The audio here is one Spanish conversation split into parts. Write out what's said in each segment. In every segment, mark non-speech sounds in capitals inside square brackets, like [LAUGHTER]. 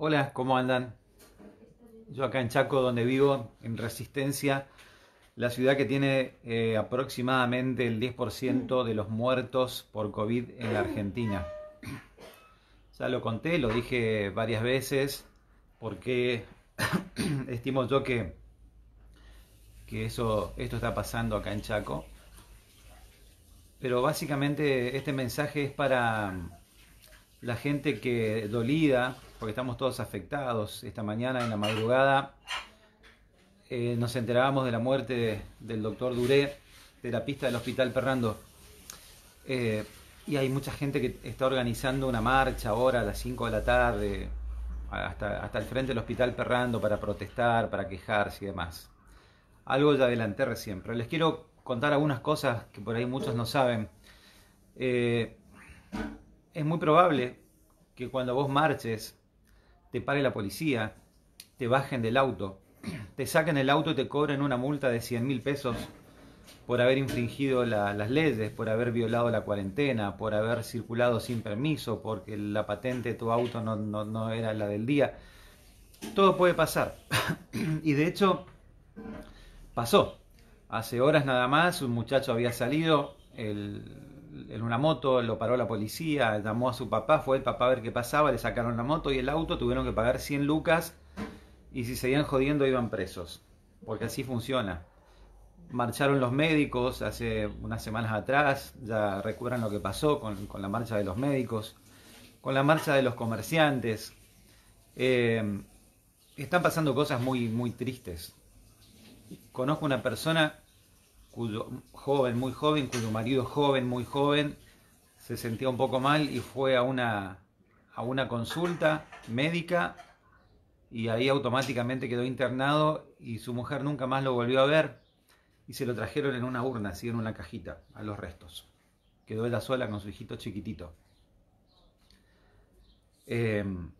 Hola, ¿cómo andan? Yo acá en Chaco, donde vivo, en Resistencia, la ciudad que tiene eh, aproximadamente el 10% de los muertos por COVID en la Argentina. Ya lo conté, lo dije varias veces, porque [COUGHS] estimo yo que, que eso, esto está pasando acá en Chaco. Pero básicamente este mensaje es para la gente que dolida porque estamos todos afectados. Esta mañana, en la madrugada, eh, nos enterábamos de la muerte del doctor Duré, pista del Hospital Perrando. Eh, y hay mucha gente que está organizando una marcha ahora a las 5 de la tarde, hasta, el frente del Hospital Perrando para protestar, para quejarse y demás. Algo ya adelanté recién, pero les quiero contar algunas cosas que por ahí muchos no saben. Eh, es muy probable que cuando vos marches te pare la policía, te bajen del auto, te saquen el auto y te cobren una multa de 100 mil pesos por haber infringido las leyes, por haber violado la cuarentena, por haber circulado sin permiso, porque la patente de tu auto no, no era la del día. Todo puede pasar. [CLEARS THROAT] y de hecho, pasó. Hace horas nada más, un muchacho había salido, el, en una moto, lo paró la policía, llamó a su papá, fue el papá a ver qué pasaba, le sacaron la moto y el auto, tuvieron que pagar 100 lucas y si seguían jodiendo iban presos, porque así funciona. Marcharon los médicos hace unas semanas atrás, ya recuerdan lo que pasó con, la marcha de los médicos, con la marcha de los comerciantes. Eh, están pasando cosas muy, muy tristes. Conozco una persona cuyo joven, muy joven, cuyo marido joven, muy joven, se sentía un poco mal y fue a una, a una consulta médica y ahí automáticamente quedó internado y su mujer nunca más lo volvió a ver y se lo trajeron en una urna, así en una cajita, a los restos. Quedó ella sola con su hijito chiquitito. Em,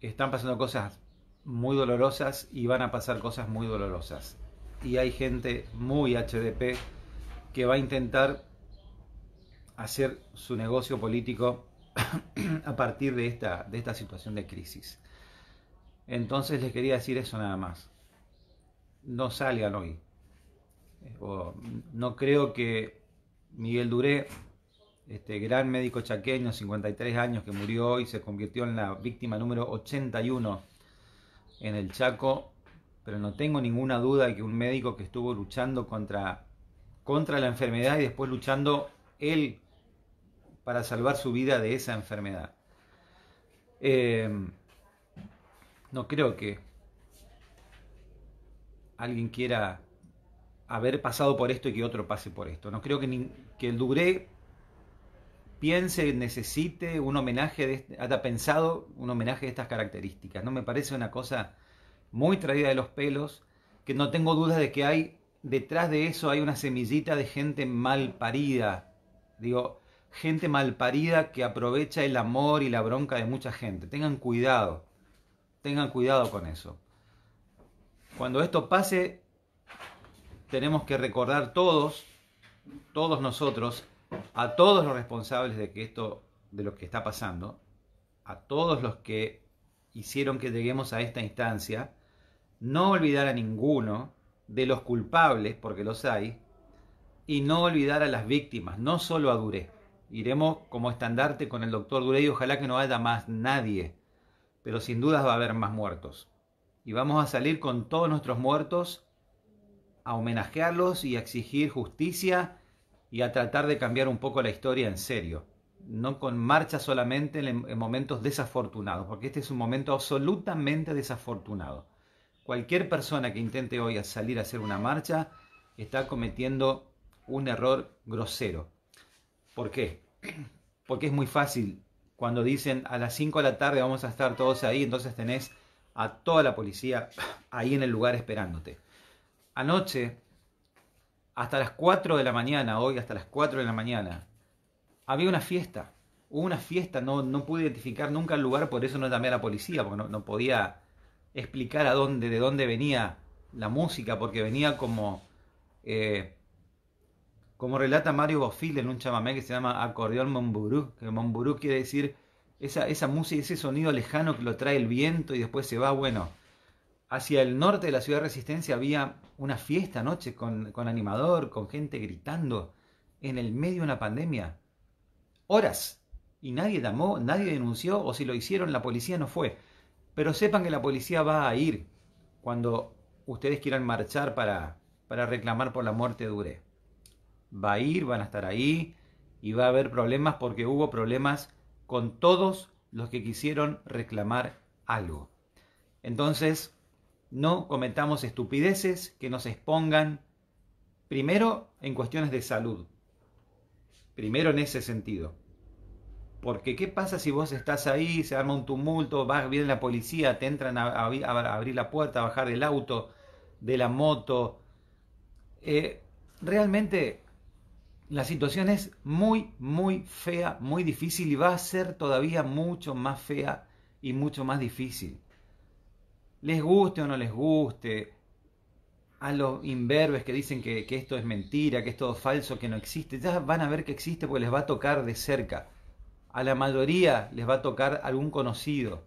están pasando cosas muy dolorosas y van a pasar cosas muy dolorosas y hay gente muy HDP que va a intentar hacer su negocio político [COUGHS] a partir de esta, de esta situación de crisis. Entonces les quería decir eso nada más. No salgan hoy. Eh, no creo que Miguel Duré, este gran médico chaqueño, 53 años, que murió hoy, se convirtió en la víctima número 81 en el Chaco, pero no tengo ninguna duda de que un médico que estuvo luchando contra, contra la enfermedad y después luchando él para salvar su vida de esa enfermedad. Eh, no creo que alguien quiera haber pasado por esto y que otro pase por esto. No creo que, que el Dubré piense, necesite un homenaje, de, haya pensado un homenaje de estas características. No me parece una cosa muy traída de los pelos, que no tengo dudas de que hay, detrás de eso hay una semillita de gente mal parida. Digo, gente mal parida que aprovecha el amor y la bronca de mucha gente. Tengan cuidado, tengan cuidado con eso. Cuando esto pase, tenemos que recordar todos, todos nosotros, a todos los responsables de que esto, de lo que está pasando, a todos los que hicieron que lleguemos a esta instancia, no olvidar a ninguno de los culpables, porque los hay, y no olvidar a las víctimas, no solo a Duré. Iremos como estandarte con el doctor Duré y ojalá que no haya más nadie, pero sin dudas va a haber más muertos. Y vamos a salir con todos nuestros muertos a homenajearlos y a exigir justicia y a tratar de cambiar un poco la historia en serio no con marcha solamente en, momentos desafortunados, porque este es un momento absolutamente desafortunado. Cualquier persona que intente hoy salir a hacer una marcha está cometiendo un error grosero. ¿Por qué? Porque es muy fácil. Cuando dicen a las 5 de la tarde vamos a estar todos ahí, entonces tenés a toda la policía ahí en el lugar esperándote. Anoche, hasta las 4 de la mañana, hoy hasta las 4 de la mañana, había una fiesta. Hubo una fiesta, no, pude identificar nunca el lugar, por eso no llamé a la policía, porque no, podía explicar a dónde, de dónde venía la música, porque venía como, eh, como relata Mario Bofil en un chamamé que se llama acordeón momburú, que momburú quiere decir esa, esa música, ese sonido lejano que lo trae el viento y después se va, bueno, hacia el norte de la ciudad de Resistencia había una fiesta anoche con, con animador, con gente gritando, en el medio de una pandemia horas y nadie llamó, nadie denunció o si lo hicieron la policía no fue. Pero sepan que la policía va a ir cuando ustedes quieran marchar para, para reclamar por la muerte de Ure. Va a ir, van a estar ahí y va a haber problemas porque hubo problemas con todos los que quisieron reclamar algo. Entonces, no cometamos estupideces que nos expongan primero en cuestiones de salud, Primero en ese sentido. Porque ¿qué pasa si vos estás ahí, se arma un tumulto, va, viene la policía, te entran a, abrir la puerta, a bajar del auto, de la moto? Eh, realmente la situación es muy, muy fea, muy difícil y va a ser todavía mucho más fea y mucho más difícil. Les guste o no les guste, a los imberbes que dicen que, que, esto es mentira, que es todo falso, que no existe, ya van a ver que existe porque les va a tocar de cerca. A la mayoría les va a tocar algún conocido.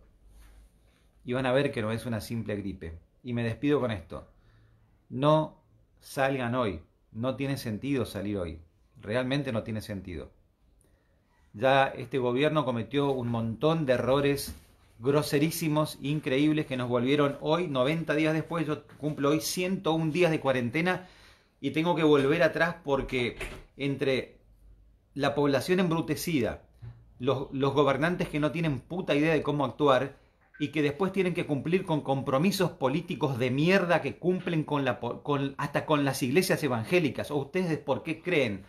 Y van a ver que no es una simple gripe. Y me despido con esto. No salgan hoy. No tiene sentido salir hoy. Realmente no tiene sentido. Ya este gobierno cometió un montón de errores groserísimos, increíbles, que nos volvieron hoy, 90 días después, yo cumplo hoy 101 días de cuarentena y tengo que volver atrás porque entre la población embrutecida, los, gobernantes que no tienen puta idea de cómo actuar y que después tienen que cumplir con compromisos políticos de mierda que cumplen con la, con, hasta con las iglesias evangélicas. ¿O ustedes por qué creen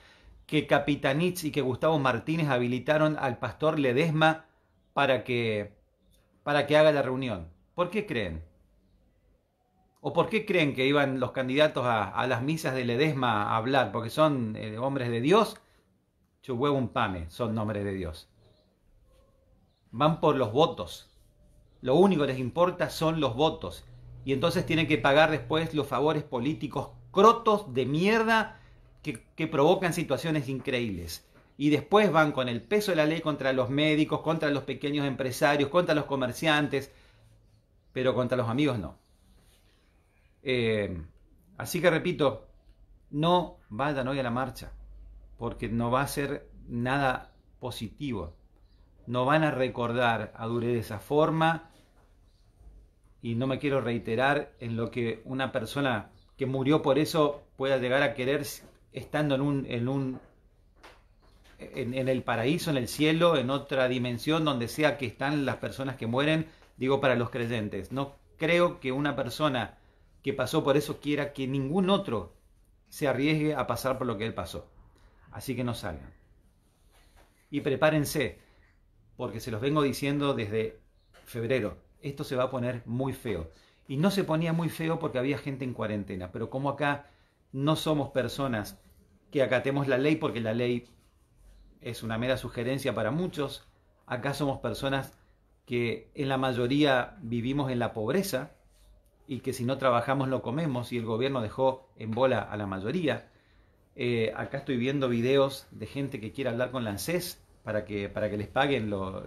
que Capitanich y que Gustavo Martínez habilitaron al pastor Ledesma para que para que haga la reunión. ¿Por qué creen? ¿O por qué creen que iban los candidatos a, las misas de Ledesma a hablar? ¿Porque son eh, hombres de Dios? un Pame son nombres de Dios. Van por los votos. Lo único que les importa son los votos. Y entonces tienen que pagar después los favores políticos crotos de mierda que provocan situaciones increíbles y después van con el peso de la ley contra los médicos, contra los pequeños empresarios, contra los comerciantes, pero contra los amigos no. Eh, así que repito, no vayan hoy a la marcha, porque no va a ser nada positivo. No van a recordar a Dure de esa forma y no me quiero reiterar en lo que una persona que murió por eso pueda llegar a querer estando en un en, el paraíso, en el cielo, en otra dimensión, donde sea que están las personas que mueren, digo para los creyentes. No creo que una persona que pasó por eso quiera que ningún otro se arriesgue a pasar por lo que él pasó. Así que no salgan. Y prepárense, porque se los vengo diciendo desde febrero, esto se va a poner muy feo. Y no se ponía muy feo porque había gente en cuarentena, pero como acá no somos personas que acatemos la ley porque la ley es una mera sugerencia para muchos. Acá somos personas que en la mayoría vivimos en la pobreza y que si no trabajamos lo comemos y el gobierno dejó en bola a la mayoría. Eh, acá estoy viendo videos de gente que quiere hablar con la ANSES para que, para que les paguen los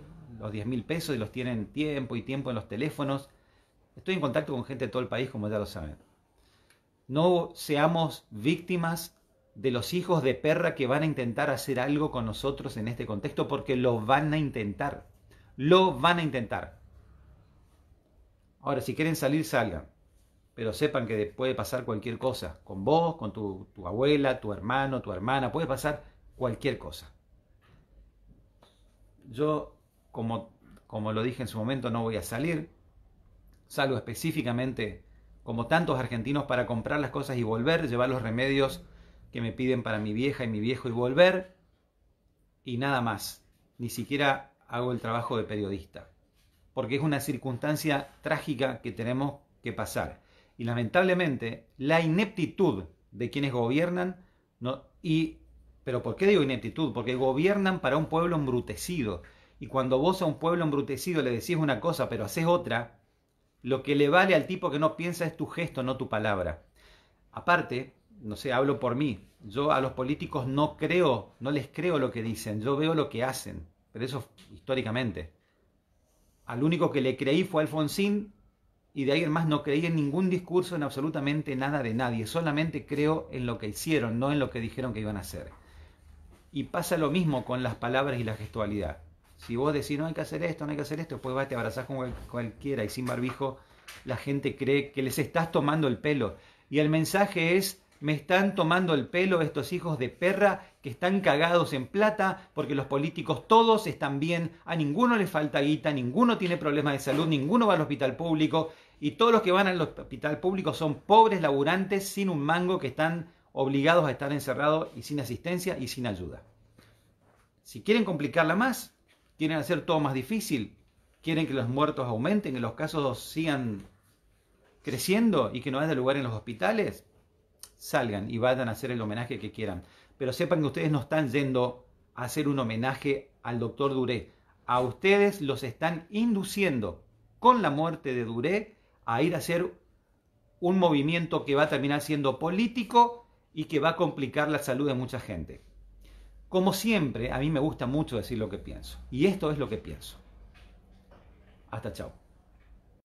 10 mil pesos y los tienen tiempo y tiempo en los teléfonos. Estoy en contacto con gente de todo el país, como ya lo saben. No seamos víctimas de los hijos de perra que van a intentar hacer algo con nosotros en este contexto, porque lo van a intentar. Lo van a intentar. Ahora, si quieren salir, salgan. Pero sepan que puede pasar cualquier cosa. Con vos, con tu, abuela, tu hermano, tu hermana. Puede pasar cualquier cosa. Yo, como, como lo dije en su momento, no voy a salir. Salgo específicamente, como tantos argentinos, para comprar las cosas y volver, llevar los remedios que me piden para mi vieja y mi viejo y volver, y nada más. Ni siquiera hago el trabajo de periodista, porque es una circunstancia trágica que tenemos que pasar. Y lamentablemente, la ineptitud de quienes gobiernan, y, pero ¿por qué digo ineptitud? Porque gobiernan para un pueblo embrutecido. Y cuando vos a un pueblo embrutecido le decís una cosa, pero haces otra, lo que le vale al tipo que no piensa es tu gesto, no tu palabra. Aparte, no sé, hablo por mí. Yo a los políticos no creo, no les creo lo que dicen, yo veo lo que hacen, pero eso históricamente. Al único que le creí fue Alfonsín y de ahí en más no creí en ningún discurso, en absolutamente nada de nadie, solamente creo en lo que hicieron, no en lo que dijeron que iban a hacer. Y pasa lo mismo con las palabras y la gestualidad. Si vos decís no hay que hacer esto, no hay que hacer esto, pues vas, te abrazás con cualquiera y sin barbijo, la gente cree que les estás tomando el pelo. Y el mensaje es, me están tomando el pelo estos hijos de perra que están cagados en plata porque los políticos todos están bien, a ninguno le falta guita, ninguno tiene problemas de salud, ninguno va al hospital público y todos los que van al hospital público son pobres laburantes sin un mango que están obligados a estar encerrados y sin asistencia y sin ayuda. Si quieren complicarla más, quieren hacer todo más difícil, quieren que los muertos aumenten, que los casos sigan creciendo y que no haya lugar en los hospitales, salgan y vayan a hacer el homenaje que quieran. Pero sepan que ustedes no están yendo a hacer un homenaje al doctor Duré. A ustedes los están induciendo con la muerte de Duré a ir a hacer un movimiento que va a terminar siendo político y que va a complicar la salud de mucha gente. Como siempre, a mí me gusta mucho decir lo que pienso. Y esto es lo que pienso. Hasta chao.